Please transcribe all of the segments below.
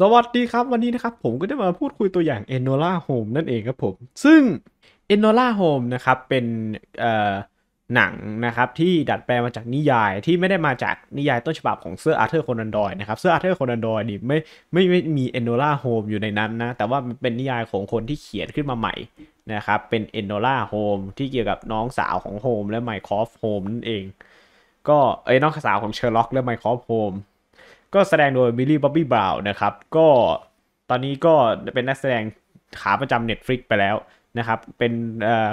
สวัสดีครับ วันนี้นะครับผมก็ได้มาพูดคุยตัวอย่าง Enola Home นั่นเองครับผมซึ่ง Enola Home นะครับเป็นหนังนะครับที่ดัดแปลงมาจากนิยายที่ไม่ได้มาจากนิยายต้นฉบับของเซอร์อาร์เธอร์คอนันดอยนะครับเซอร์อาร์เธอร์คอนันดอยนี่ไม่ไม่ไม่มีเอ o โนล่าโฮมอยู่ในนั้นนะแต่ว่ามันเป็นนิยายของคนที่เขียนขึ้นมาใหม่นะครับเป็นเอ o โนล่าโฮมที่เกี่ยวกับน้องสาวของโฮมและไมคอฟโฮมนั่นเองก็เอ้น้องสาวของเชอร์ล็อกและไมคอฟโฮมก็แสดงโดยบิลลี่บ๊อบบี้บราวน์นะครับ ก็ตอนนี้ก็เป็นนักแสดงขาประจำเน็ตฟลิกไปแล้วนะครับ เป็น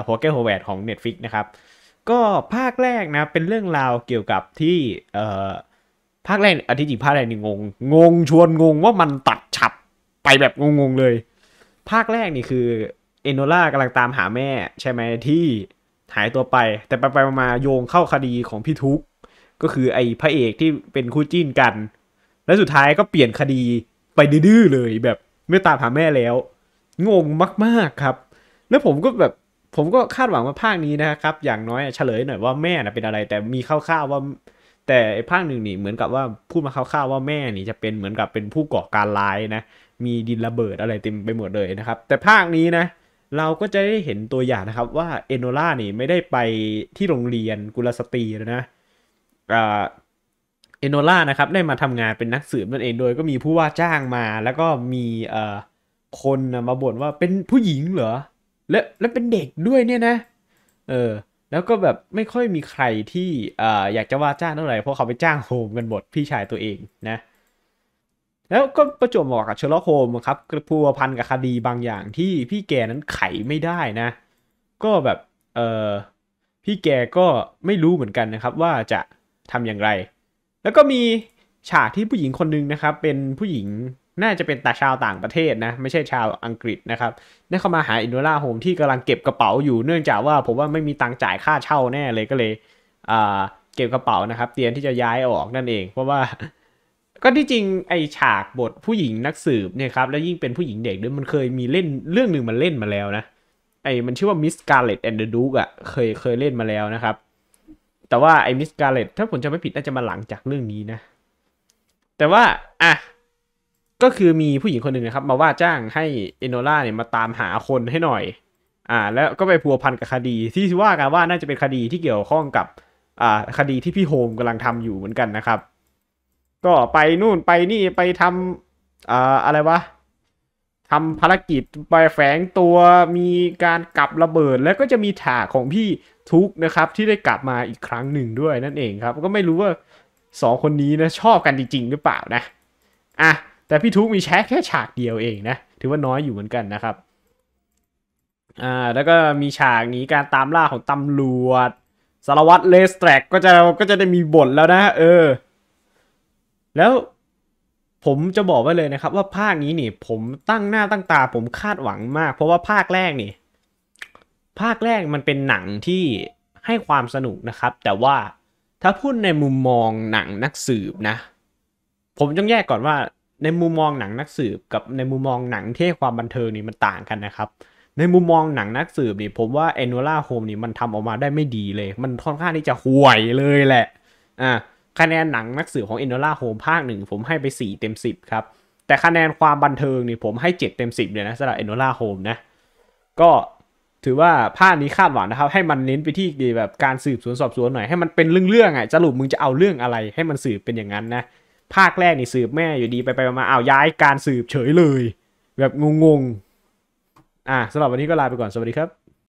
หัวแก้วหัวแหวนของ Netflix นะครับ ก็ภาคแรกนะ เป็นเรื่องราวเกี่ยวกับที่ภาคแรกอธิจิภาคแรกนี่งง งงชวนงงว่ามันตัดฉับไปแบบงงๆเลย ภาคแรกนี่คือเอโนล่ากำลังตามหาแม่ใช่ไหมที่ หายตัวไป แต่ไปไปมาโยงเข้าคดีของพี่ทุกก็คือไอ้พระเอกที่เป็นคู่จิ้นกันและสุดท้ายก็เปลี่ยนคดีไปดื้อเลยแบบไม่ตามหาแม่แล้ว งงมากๆครับแล้วผมก็แบบผมก็คาดหวังว่าภาคนี้นะครับ อย่างน้อยเฉลยหน่อยว่าแม่นะเป็นอะไร แต่มีข้าวๆว่า แต่ภาคหนึ่งนี่เหมือนกับว่าพูดมาข้าวๆว่าแม่นี่จะเป็นเหมือนกับเป็นผู้ก่อการร้ายนะ มีดินระเบิดอะไรเต็มไปหมดเลยนะครับ แต่ภาคนี้นะ เราก็จะได้เห็นตัวอย่างนะครับว่าเอโนล่านี่ไม่ได้ไปที่โรงเรียนกุลสตรีนะอ่าเอโนล่านะครับได้มาทำงานเป็นนักสืบนั่นเองโดยก็มีผู้ว่าจ้างมา แล้วก็มีเอ่อคนมาบ่นว่าเป็นผู้หญิงเหรอและและเป็นเด็กด้วยเนี่ยนะเออแล้วก็แบบไม่ค่อยมีใครที่อ่ออยากจะว่าจ้างเท่าไหร่เพราะเขาไปจ้างโฮมกันหมดพี่ชายตัวเองนะแล้วก็ประจวบเหมาะกับเชลล์โฮมครับพัวพันกับคดีบางอย่าง ที่พี่แกนั้นไขไม่ได้นะ ก็แบบเออพี่แกก็ไม่รู้เหมือนกันนะครับ ว่าจะทำอย่างไรแล้วก็มีฉากที่ผู้หญิงคนหนึ่งนะครับ เป็นผู้หญิงน่าจะเป็นตาชาวต่างประเทศนะ ไม่ใช่ชาวอังกฤษนะครับได้เข้ามาหาอินโดล่าโฮมที่กำลังเก็บกระเป๋าอยู่ เนื่องจากว่าผมว่าไม่มีตังจ่ายค่าเช่าแน่เลยก็เลยเก็บกระเป๋านะครับ เตรียมที่จะย้ายออกนั่นเอง เพราะว่า ก็ที่จริงไอฉากบทผู้หญิงนักสืบเนี่ยครับแล้วยิ่งเป็นผู้หญิงเด็กด้วยมันเคยมีเล่นเรื่องหนึ่งมันเล่นมาแล้วนะไอมันชื่อว่ามิสการ์เล็ตแอนด์เดอะดูกอะเคยเคยเล่นมาแล้วนะครับแต่ว่าไอ้มิสกาเลตถ้าผมจะไม่ผิดน่าจะมาหลังจากเรื่องนี้นะ แต่ว่าอ่ะก็คือมีผู้หญิงคนหนึ่งนะครับมาว่าจ้างให้เอโนล่าเนี่ยมาตามหาคนให้หน่อยอ่าแล้วก็ไปพัวพันกับคดีที่ว่ากันว่าน่าจะเป็นคดีที่เกี่ยวข้องกับอ่าคดีที่พี่โฮมกำลังทำอยู่เหมือนกันนะครับ ก็ไปนู่นไปนี่ไปทำอ่าอะไรวะทำภารกิจไปแฝงตัวมีการกลับระเบิดแล้วก็จะมีฉากของพี่ทุกนะครับที่ได้กลับมาอีกครั้งหนึ่งด้วยนั่นเองครับ ก็ไม่รู้ว่า 2 คนนี้นะชอบกันจริงๆหรือเปล่านะอ่ะแต่พี่ทุกมีแชทแค่ฉากเดียวเองนะถือว่าน้อยอยู่เหมือนกันนะครับอ่าแล้วก็มีฉากนี้การตามล่าของตำรวจสารวัตรเลสแตรกก็จะก็จะได้มีบทแล้วนะเออแล้วผมจะบอกไว้เลยนะครับว่าภาคนี้นี่ผมตั้งหน้าตั้งตาผมคาดหวังมากเพราะว่าภาคแรกนี่ภาคแรกมันเป็นหนังที่ให้ความสนุกนะครับ แต่ว่าถ้าพูดในมุมมองหนังนักสืบนะ ผมต้องแยกก่อนว่า ในมุมมองหนังนักสืบกับในมุมมองหนังที่ให้ความบันเทิงนี่มันต่างกันนะครับ ในมุมมองหนังนักสืบนี่ผมว่าเอโนล่าโฮมนี่มันทำออกมาได้ไม่ดีเลย มันค่อนข้างที่จะห่วยเลยแหละอ่าคะแนนหนังนักสืบของเอโนล่าโฮมภาคหนึ่งผมให้ไป 4 เต็ม 10ครับแต่คะแนนความบันเทิงนี่ผมให้ 7 เต็ม 10เลยนะสำหรับเอโนล่าโฮมนะก็ถือว่าภาคนี้คาดหวังนะครับ ให้มันเน้นไปที่แบบการสืบสวนสอบสวนหน่อยให้มันเป็นเรื่องๆอ่ะหรุปมึงจะเอาเรื่องอะไรให้มันสืบเป็นอย่างนั้นนะภาคแรกนี่สืบแม่อยู่ดีไปไปมาอ้าวย้ายการสืบเฉยเลย แบบงงๆอ่ะสำหรับวันนี้ก็ลาไปก่อนสวัสดีครับ